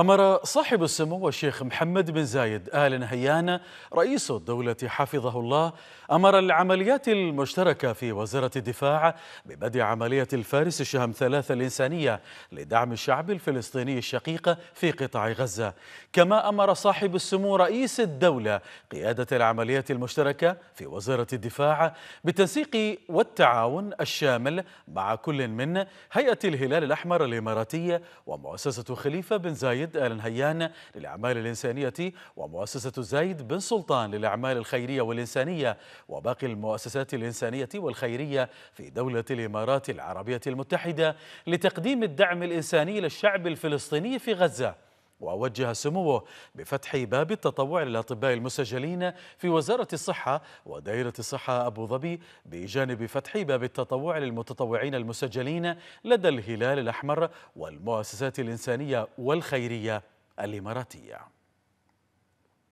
أمر صاحب السمو الشيخ محمد بن زايد آل نهيان رئيس الدولة حفظه الله أمر العمليات المشتركة في وزارة الدفاع ببدء عملية الفارس الشهم ثلاثة الإنسانية لدعم الشعب الفلسطيني الشقيق في قطاع غزة كما أمر صاحب السمو رئيس الدولة قيادة العمليات المشتركة في وزارة الدفاع بالتنسيق والتعاون الشامل مع كل من هيئة الهلال الأحمر الإماراتية ومؤسسة خليفة بن زايد زايد آل نهيان للأعمال الإنسانية ومؤسسة زايد بن سلطان للأعمال الخيرية والإنسانية وباقي المؤسسات الإنسانية والخيرية في دولة الإمارات العربية المتحدة لتقديم الدعم الإنساني للشعب الفلسطيني في غزة ووجه سموه بفتح باب التطوع للأطباء المسجلين في وزارة الصحة ودائرة الصحة أبو ظبي بجانب فتح باب التطوع للمتطوعين المسجلين لدى الهلال الأحمر والمؤسسات الإنسانية والخيرية الإماراتية